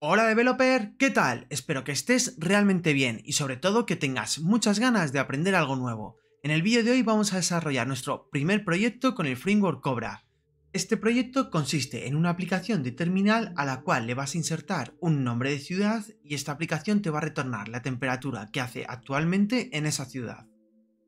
Hola developer, ¿qué tal? Espero que estés realmente bien y sobre todo que tengas muchas ganas de aprender algo nuevo. En el vídeo de hoy vamos a desarrollar nuestro primer proyecto con el framework Cobra. Este proyecto consiste en una aplicación de terminal a la cual le vas a insertar un nombre de ciudad y esta aplicación te va a retornar la temperatura que hace actualmente en esa ciudad.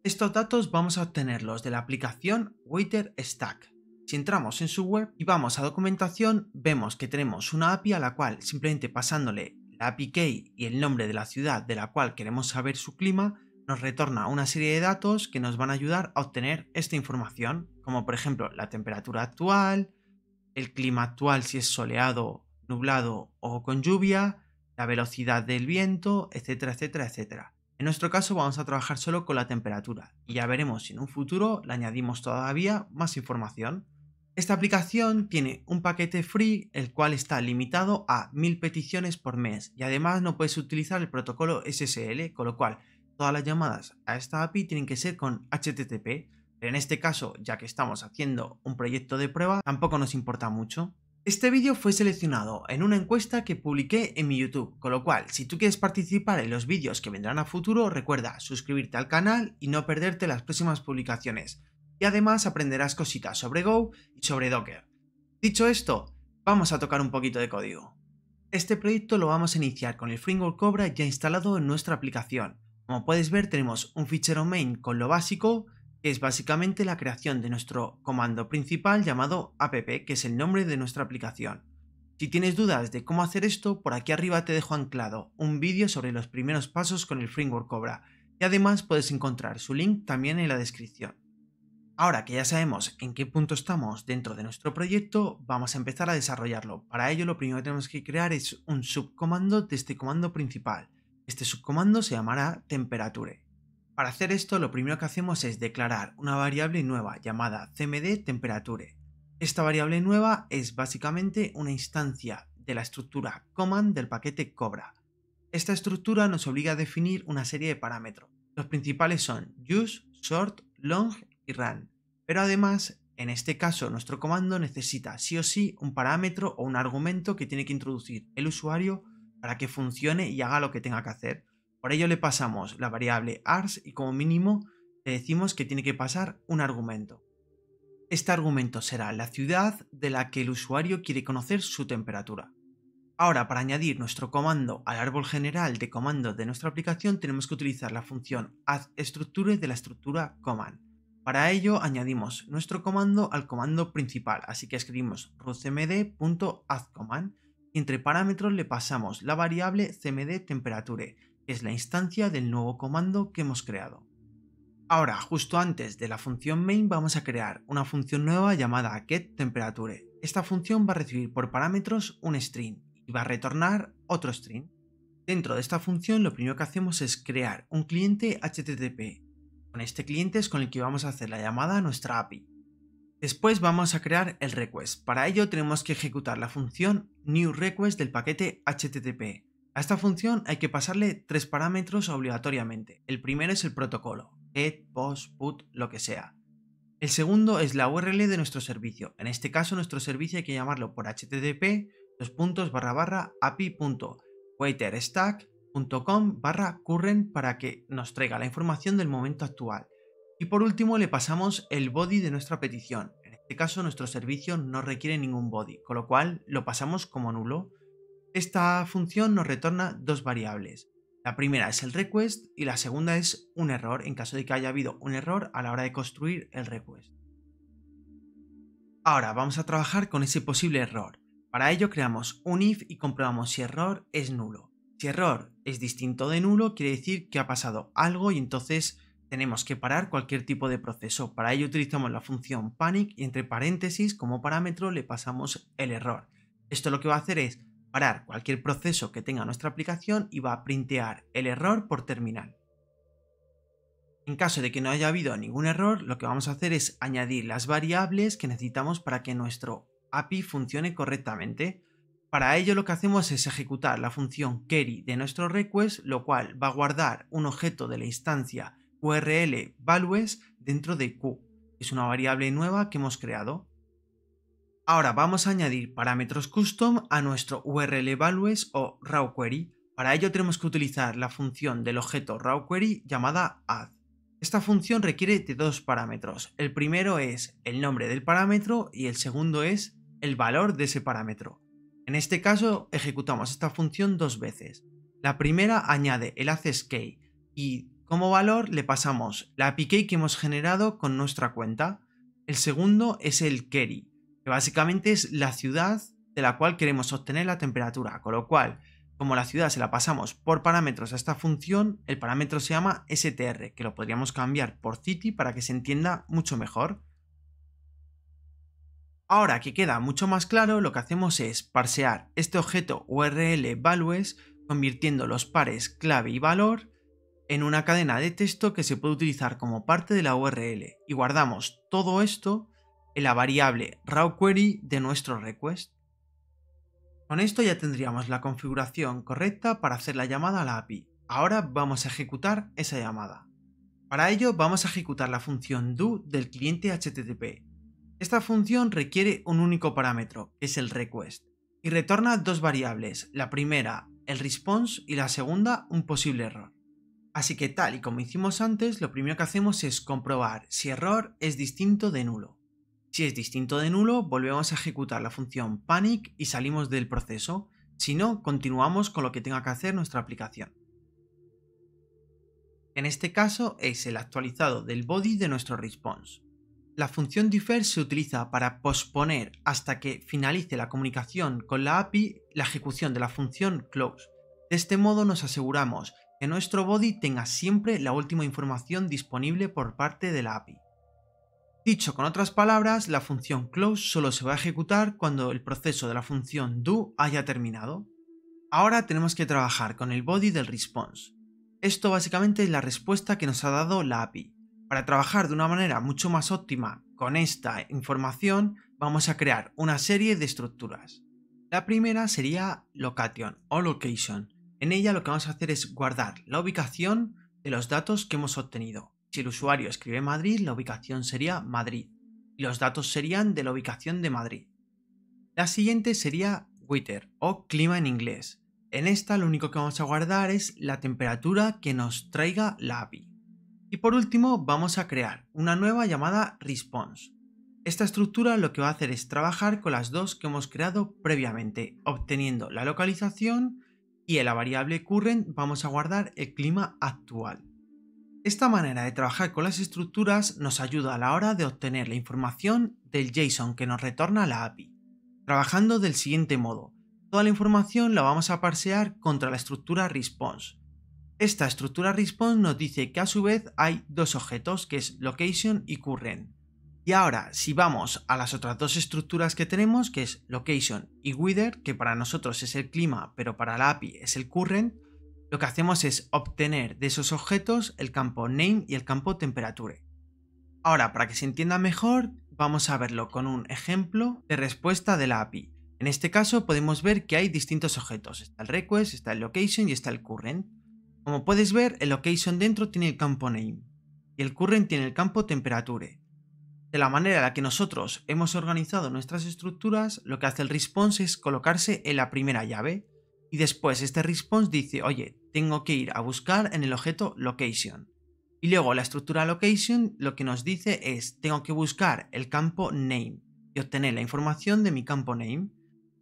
Estos datos vamos a obtenerlos de la aplicación Waiter Stack. Si entramos en su web y vamos a documentación, vemos que tenemos una API a la cual simplemente pasándole la API key y el nombre de la ciudad de la cual queremos saber su clima, nos retorna una serie de datos que nos van a ayudar a obtener esta información, como por ejemplo la temperatura actual, el clima actual si es soleado, nublado o con lluvia, la velocidad del viento, etcétera, etcétera, etcétera. En nuestro caso vamos a trabajar solo con la temperatura y ya veremos si en un futuro le añadimos todavía más información. Esta aplicación tiene un paquete free, el cual está limitado a 1000 peticiones por mes y además no puedes utilizar el protocolo SSL, con lo cual todas las llamadas a esta API tienen que ser con HTTP, pero en este caso, ya que estamos haciendo un proyecto de prueba, tampoco nos importa mucho. Este vídeo fue seleccionado en una encuesta que publiqué en mi YouTube, con lo cual, si tú quieres participar en los vídeos que vendrán a futuro, recuerda suscribirte al canal y no perderte las próximas publicaciones y además aprenderás cositas sobre Go y sobre Docker. Dicho esto, vamos a tocar un poquito de código. Este proyecto lo vamos a iniciar con el framework Cobra ya instalado en nuestra aplicación. Como puedes ver tenemos un fichero main con lo básico, que es básicamente la creación de nuestro comando principal llamado app, que es el nombre de nuestra aplicación. Si tienes dudas de cómo hacer esto, por aquí arriba te dejo anclado un vídeo sobre los primeros pasos con el framework Cobra y además puedes encontrar su link también en la descripción. Ahora que ya sabemos en qué punto estamos dentro de nuestro proyecto, vamos a empezar a desarrollarlo. Para ello lo primero que tenemos que crear es un subcomando de este comando principal. Este subcomando se llamará temperature. Para hacer esto lo primero que hacemos es declarar una variable nueva llamada cmd temperature. Esta variable nueva es básicamente una instancia de la estructura command del paquete cobra. Esta estructura nos obliga a definir una serie de parámetros. Los principales son use, short, long run, Pero además, en este caso, nuestro comando necesita sí o sí un parámetro o un argumento que tiene que introducir el usuario para que funcione y haga lo que tenga que hacer. Por ello le pasamos la variable ars y como mínimo le decimos que tiene que pasar un argumento. Este argumento será la ciudad de la que el usuario quiere conocer su temperatura. Ahora, para añadir nuestro comando al árbol general de comando de nuestra aplicación, tenemos que utilizar la función addStructure de la estructura command. Para ello añadimos nuestro comando al comando principal, así que escribimos rootcmd.addCommand y entre parámetros le pasamos la variable cmdTemperature, que es la instancia del nuevo comando que hemos creado. Ahora, justo antes de la función main vamos a crear una función nueva llamada getTemperature. Esta función va a recibir por parámetros un string y va a retornar otro string. Dentro de esta función lo primero que hacemos es crear un cliente HTTP con este cliente es con el que vamos a hacer la llamada a nuestra API. Después vamos a crear el request. Para ello tenemos que ejecutar la función new request del paquete HTTP. A esta función hay que pasarle tres parámetros obligatoriamente. El primero es el protocolo, get, post, put, lo que sea. El segundo es la URL de nuestro servicio. En este caso nuestro servicio hay que llamarlo por http dos .com barra current para que nos traiga la información del momento actual. Y por último le pasamos el body de nuestra petición. En este caso nuestro servicio no requiere ningún body, con lo cual lo pasamos como nulo. Esta función nos retorna dos variables. La primera es el request y la segunda es un error en caso de que haya habido un error a la hora de construir el request. Ahora vamos a trabajar con ese posible error. Para ello creamos un if y comprobamos si error es nulo. Si error es distinto de nulo, quiere decir que ha pasado algo y entonces tenemos que parar cualquier tipo de proceso. Para ello utilizamos la función panic y entre paréntesis como parámetro le pasamos el error. Esto lo que va a hacer es parar cualquier proceso que tenga nuestra aplicación y va a printear el error por terminal. En caso de que no haya habido ningún error, lo que vamos a hacer es añadir las variables que necesitamos para que nuestro API funcione correctamente. Para ello lo que hacemos es ejecutar la función query de nuestro request, lo cual va a guardar un objeto de la instancia URL values dentro de Q. Es una variable nueva que hemos creado. Ahora vamos a añadir parámetros custom a nuestro URL values o raw query. Para ello tenemos que utilizar la función del objeto raw query llamada add. Esta función requiere de dos parámetros. El primero es el nombre del parámetro y el segundo es el valor de ese parámetro. En este caso, ejecutamos esta función dos veces. La primera añade el access y como valor le pasamos la API key que hemos generado con nuestra cuenta. El segundo es el query que básicamente es la ciudad de la cual queremos obtener la temperatura, con lo cual, como la ciudad se la pasamos por parámetros a esta función, el parámetro se llama str, que lo podríamos cambiar por city para que se entienda mucho mejor. Ahora que queda mucho más claro, lo que hacemos es parsear este objeto URL values, convirtiendo los pares clave y valor en una cadena de texto que se puede utilizar como parte de la URL y guardamos todo esto en la variable rawQuery de nuestro request. Con esto ya tendríamos la configuración correcta para hacer la llamada a la API. Ahora vamos a ejecutar esa llamada. Para ello vamos a ejecutar la función do del cliente HTTP esta función requiere un único parámetro, que es el request, y retorna dos variables, la primera, el response, y la segunda, un posible error. Así que tal y como hicimos antes, lo primero que hacemos es comprobar si error es distinto de nulo. Si es distinto de nulo, volvemos a ejecutar la función panic y salimos del proceso, si no, continuamos con lo que tenga que hacer nuestra aplicación. En este caso es el actualizado del body de nuestro response. La función defer se utiliza para posponer hasta que finalice la comunicación con la API la ejecución de la función close. De este modo nos aseguramos que nuestro body tenga siempre la última información disponible por parte de la API. Dicho con otras palabras, la función close solo se va a ejecutar cuando el proceso de la función do haya terminado. Ahora tenemos que trabajar con el body del response. Esto básicamente es la respuesta que nos ha dado la API. Para trabajar de una manera mucho más óptima con esta información, vamos a crear una serie de estructuras. La primera sería location o location. En ella lo que vamos a hacer es guardar la ubicación de los datos que hemos obtenido. Si el usuario escribe Madrid, la ubicación sería Madrid y los datos serían de la ubicación de Madrid. La siguiente sería weather o clima en inglés. En esta lo único que vamos a guardar es la temperatura que nos traiga la API. Y por último, vamos a crear una nueva llamada response. Esta estructura lo que va a hacer es trabajar con las dos que hemos creado previamente, obteniendo la localización y en la variable current vamos a guardar el clima actual. Esta manera de trabajar con las estructuras nos ayuda a la hora de obtener la información del JSON que nos retorna la API, trabajando del siguiente modo. Toda la información la vamos a parsear contra la estructura response, esta estructura response nos dice que a su vez hay dos objetos, que es location y current. Y ahora, si vamos a las otras dos estructuras que tenemos, que es location y weather, que para nosotros es el clima, pero para la API es el current, lo que hacemos es obtener de esos objetos el campo name y el campo temperature. Ahora, para que se entienda mejor, vamos a verlo con un ejemplo de respuesta de la API. En este caso podemos ver que hay distintos objetos, está el request, está el location y está el current. Como puedes ver, el location dentro tiene el campo name y el current tiene el campo temperature. De la manera en la que nosotros hemos organizado nuestras estructuras, lo que hace el response es colocarse en la primera llave y después este response dice, oye, tengo que ir a buscar en el objeto location. Y luego la estructura location lo que nos dice es, tengo que buscar el campo name y obtener la información de mi campo name.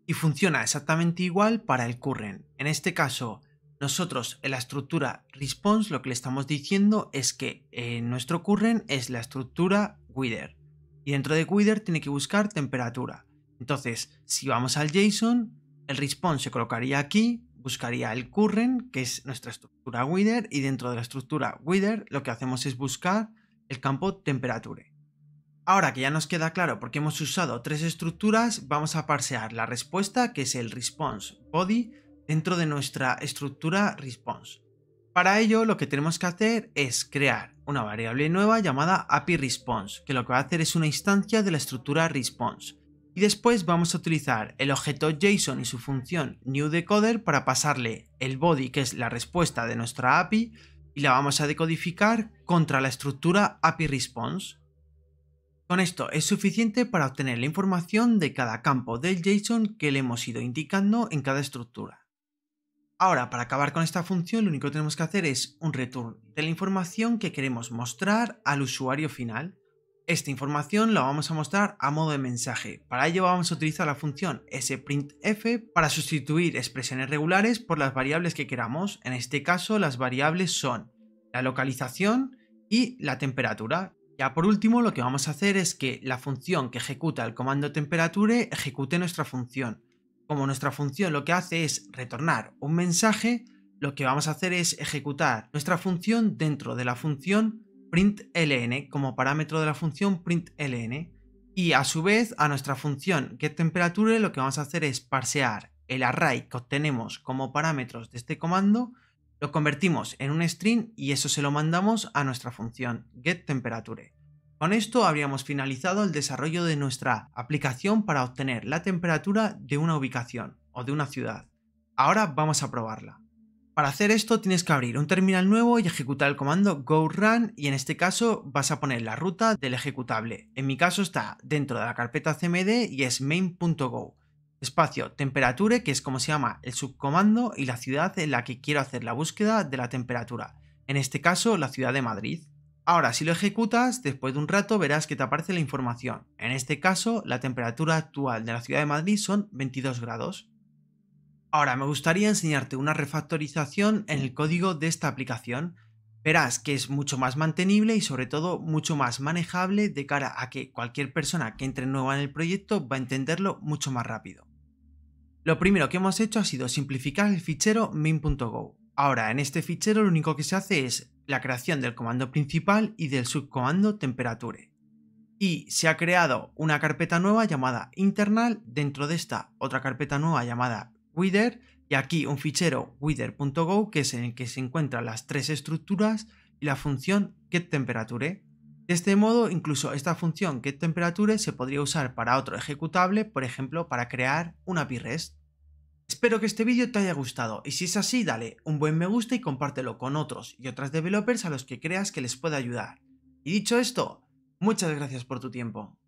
Y funciona exactamente igual para el current. En este caso, nosotros en la estructura response lo que le estamos diciendo es que eh, nuestro current es la estructura wither y dentro de wither tiene que buscar temperatura. Entonces, si vamos al JSON, el response se colocaría aquí, buscaría el current, que es nuestra estructura wither, y dentro de la estructura wither lo que hacemos es buscar el campo temperature. Ahora que ya nos queda claro porque hemos usado tres estructuras, vamos a parsear la respuesta, que es el response body, dentro de nuestra estructura response. Para ello lo que tenemos que hacer es crear una variable nueva llamada API response, que lo que va a hacer es una instancia de la estructura response. Y después vamos a utilizar el objeto JSON y su función new decoder, para pasarle el body, que es la respuesta de nuestra API, y la vamos a decodificar contra la estructura API response. Con esto es suficiente para obtener la información de cada campo del JSON que le hemos ido indicando en cada estructura. Ahora, para acabar con esta función, lo único que tenemos que hacer es un return de la información que queremos mostrar al usuario final. Esta información la vamos a mostrar a modo de mensaje. Para ello vamos a utilizar la función sprintf para sustituir expresiones regulares por las variables que queramos. En este caso, las variables son la localización y la temperatura. Ya por último, lo que vamos a hacer es que la función que ejecuta el comando temperature ejecute nuestra función como nuestra función lo que hace es retornar un mensaje, lo que vamos a hacer es ejecutar nuestra función dentro de la función println como parámetro de la función println y a su vez a nuestra función getTemperature lo que vamos a hacer es parsear el array que obtenemos como parámetros de este comando, lo convertimos en un string y eso se lo mandamos a nuestra función getTemperature. Con esto habríamos finalizado el desarrollo de nuestra aplicación para obtener la temperatura de una ubicación o de una ciudad. Ahora vamos a probarla. Para hacer esto tienes que abrir un terminal nuevo y ejecutar el comando go run y en este caso vas a poner la ruta del ejecutable. En mi caso está dentro de la carpeta cmd y es main.go. Espacio temperature que es como se llama el subcomando y la ciudad en la que quiero hacer la búsqueda de la temperatura. En este caso la ciudad de Madrid. Ahora, si lo ejecutas, después de un rato verás que te aparece la información. En este caso, la temperatura actual de la ciudad de Madrid son 22 grados. Ahora, me gustaría enseñarte una refactorización en el código de esta aplicación. Verás que es mucho más mantenible y sobre todo mucho más manejable de cara a que cualquier persona que entre nueva en el proyecto va a entenderlo mucho más rápido. Lo primero que hemos hecho ha sido simplificar el fichero main.go. Ahora, en este fichero lo único que se hace es la creación del comando principal y del subcomando temperature. Y se ha creado una carpeta nueva llamada internal, dentro de esta otra carpeta nueva llamada wither, y aquí un fichero wither.go que es en el que se encuentran las tres estructuras y la función getTemperature. De este modo, incluso esta función getTemperature se podría usar para otro ejecutable, por ejemplo, para crear una rest Espero que este vídeo te haya gustado y si es así dale un buen me gusta y compártelo con otros y otras developers a los que creas que les pueda ayudar. Y dicho esto, muchas gracias por tu tiempo.